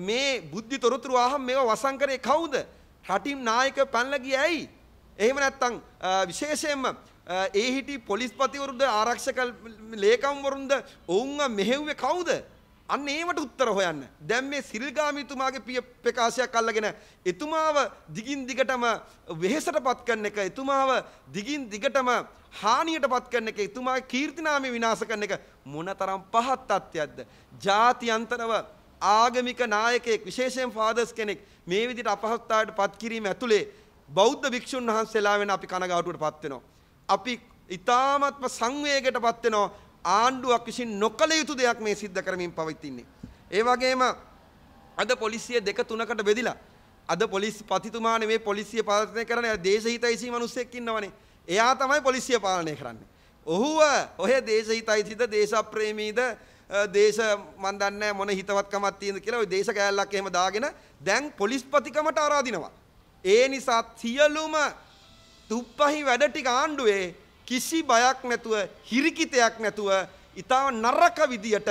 මේ බුද්ධි තොරතුරු ආහම් මේවා වසන් කරේ කවුද? රටින් නායක පැනලා ගියේ ඇයි? එහෙම නැත්නම් විශේෂයෙන්ම ඒ හිටි පොලිස්පතිවරුද ආරක්ෂක ලේකම්වරුන්ද ඔවුන්ව මෙහෙව්වේ කවුද? අන්න ඒවට උත්තර හොයන්න. දැන් මේ සිල්ගාමිතුමාගේ පිය ප්‍රකාශයක් අල්ලගෙන එතුමාව දිගින් දිගටම වෙහෙසටපත් කරන එක, එතුමාව දිගින් දිගටම හානියටපත් කරන එක, එතුමාගේ කීර්තිනාමය විනාශ කරන එක මොනතරම් පහත් තත්ත්වයක්ද? ಜಾති අන්තරව ආගමික නායකයෙක් විශේෂයෙන් ෆාදර්ස් කෙනෙක් මේ විදිහට අපහසුතාවයට පත් කිරීම ඇතුලේ බෞද්ධ භික්ෂුන් වහන්සේලා වෙන අපි කනගාටුවට පත් වෙනවා. අපි ඊ타මත්ම සංවේගයට පත් වෙනවා ආණ්ඩුවක් විසින් නොකළ යුතු දෙයක් මේ සිද්ධ කරමින් පවතින්නේ. ඒ වගේම අද පොලිසිය දෙක තුනකට බෙදිලා අද පොලිස් පතිතුමානේ මේ පොලිසිය පාලනය කරන දේශහිතයිසී මිනිස්සෙක් ඉන්නවනේ. එයා තමයි පොලිසිය පාලනය කරන්නේ. ඔහුව ඔය දේශහිතයිසිද දේශප්‍රේමීද දේශ මන් දන්නේ මොන හිතවත්කමක් තියෙනද කියලා ওই දේශ කෑල්ලක් එහෙම දාගෙන දැන් පොලිස්පතිකමට ආරාදිනවා. ඒ නිසා සියලුම තුප්පහි වැඩ ටික ආණ්ඩුවේ කිසි බයක් නැතුව හිරිකිතයක් නැතුව ඊටව නරක විදියට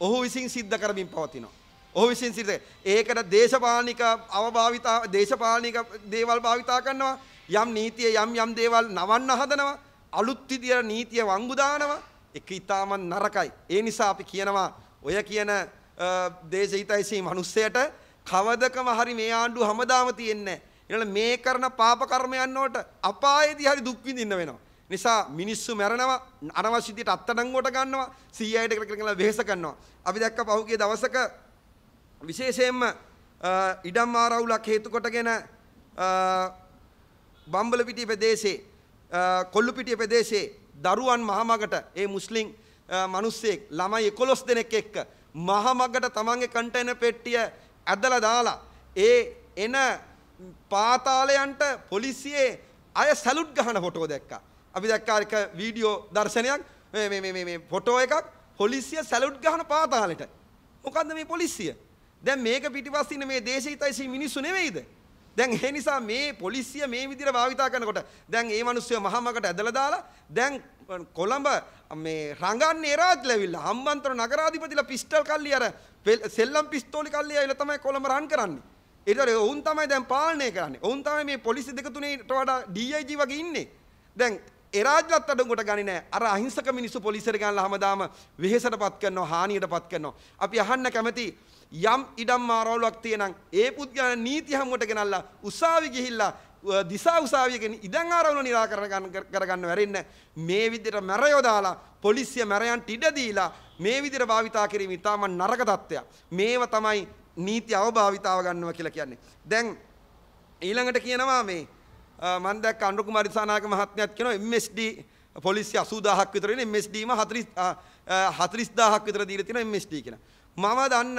ඔහු විසින් සිද්ධ කරමින් පවතිනවා. ඔහු විසින් සිද්ධ ඒකට දේශපාලනික අවභාවිතා දේශපාලනික දේවල් භාවිතා කරනවා. යම් නීතිය යම් යම් දේවල් නවන්න හදනවා. අලුත් විදියට නීතිය වංගු දානවා. එක ඊටාම නරකයි. ඒ නිසා අපි කියනවා ඔය කියන දේශහිතයිසී මිනිස්සයට කවදකම හරි මේ ආණ්ඩුව හැමදාම තියෙන්නේ නැහැ. මේ කරන පාප කර්මයන් වලට අපායේදී හරි දුක් විඳින්න වෙනවා. නිසා මිනිස්සු මැරෙනවා අනවශ්‍ය විදියට අත්අඩංගුවට ගන්නවා 100යිට කරලා වෙහෙස කරනවා. අපි දැක්ක පහුගිය දවසක විශේෂයෙන්ම ඉඩම් ආරවුලක් හේතු කොටගෙන බම්බලපිටිය ප්‍රදේශයේ කොල්ලුපිටිය ප්‍රදේශයේ දරුවන් මහමගට ඒ මුස්ලිම් මිනිස්සෙක් ළමයි 11 දෙනෙක් එක්ක මහමගට තමන්ගේ කන්ටේනර් පෙට්ටිය ඇදලා දාලා ඒ එන පාතාලයන්ට පොලිසියේ අය සැලුට් ගහන ෆොටෝ දැක්කා. අපි දැක්කා එක වීඩියෝ දර්ශනයක් මේ මේ මේ මේ ෆොටෝ එකක් පොලිසිය සැලුට් ගහන පාතාලෙට. මොකද්ද මේ පොලිසිය? දැන් මේක පිටිපස්සින් මේ දේශීයයිසි මිනිස්සු නෙවෙයිද? දැන් ඒ නිසා මේ පොලිසිය මේ විදිහට භාවිතා කරනකොට දැන් ඒ මිනිස්සු මහමකට ඇදලා දාලා දැන් කොළඹ මේ රංගන්නේ රාජ්‍යලවිල්ලා හම්බන්තොට නගරාධිපතිලා පිස්ටල් කල්ලි අර සෙල්ලම් පිස්තෝලි කල්ලි ඇවිල්ලා තමයි කොළඹ රන් කරන්නේ. ඊට පස්සේ ඔවුන් තමයි දැන් පාලනය කරන්නේ. ඔවුන් තමයි මේ පොලිසි දෙක තුනේට වඩා DIG වගේ ඉන්නේ. දැන් එරාජලත් අඩංගුවට ගන්නේ නැහැ. අර අහිංසක මිනිස්සු පොලිසියට ගන්නලා හැමදාම වෙහෙසටපත් කරනවා, හානියටපත් කරනවා. අපි අහන්න කැමති යම් ඉඩම් මාරවලුවක් තියෙනම් ඒ පුද්ගලයා නීති හමුවට ගෙනල්ලා උසාවි ගිහිල්ලා දිසා උසාවියකින් ඉඩම් ආරවුල निराකරණ කරගන්න වැරෙන්න මේ විදිහට මැරයෝ දාලා පොලිසිය මැරයන්ට ඉඩ දීලා මේ විදිහට භාවිතා කිරීම ඉතාම නරක තත්ත්වයක්. මේව තමයි නීති අවභාවිතාව ගන්නවා කියලා කියන්නේ. දැන් ඊළඟට කියනවා මේ මම දැක්ක අනුර කුමාර දිසානායක මහත්මයාත් කියනවා MSD පොලිසිය 80000ක් විතර වෙන MSD ම 40 40000ක් විතර දීලා තියෙනවා MSD කියන. මම දන්න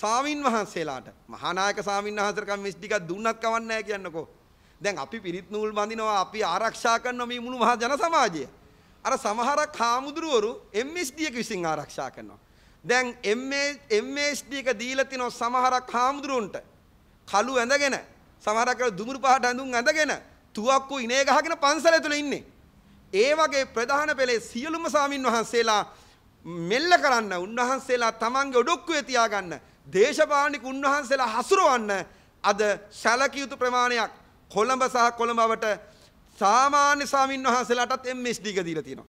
සාමින් වහන්සේලාට මහානායක සාමින් වහන්සේට MSD එකක් දුන්නත් කවන්නේ නැහැ කියන්නකෝ. දැන් අපි පිරිත් නූල් බඳිනවා අපි ආරක්ෂා කරනවා මේ මුළු මහා ජන සමාජය. අර සමහරක් හාමුදුරුවරු MSD එක විසින් ආරක්ෂා කරනවා. දැන් MSD එක දීලා තිනවා සමහරක් හාමුදුරුවන්ට කළු ඇඳගෙන සමහරක් දුමුරු පහට ඇඳුම් ඇඳගෙන තුවක්කු ඉනේ ගහගෙන පන්සල ඇතුළේ ඉන්නේ. ඒ වගේ ප්‍රධාන පෙළේ සියලුම සාමින් වහන්සේලා මෙල්ල කරන්න උන්වහන්සේලා තමන්ගේ ඔඩොක්කුවේ තියාගන්න දේශපාලනික උන්වහන්සේලා හසුරවන්න අද සැලකිය යුතු ප්‍රමාණයක් කොළඹ සහ කොළඹවට සාමාන්‍ය සාමින් වහන්සේලාටත් MSD එක දීලා තියෙනවා.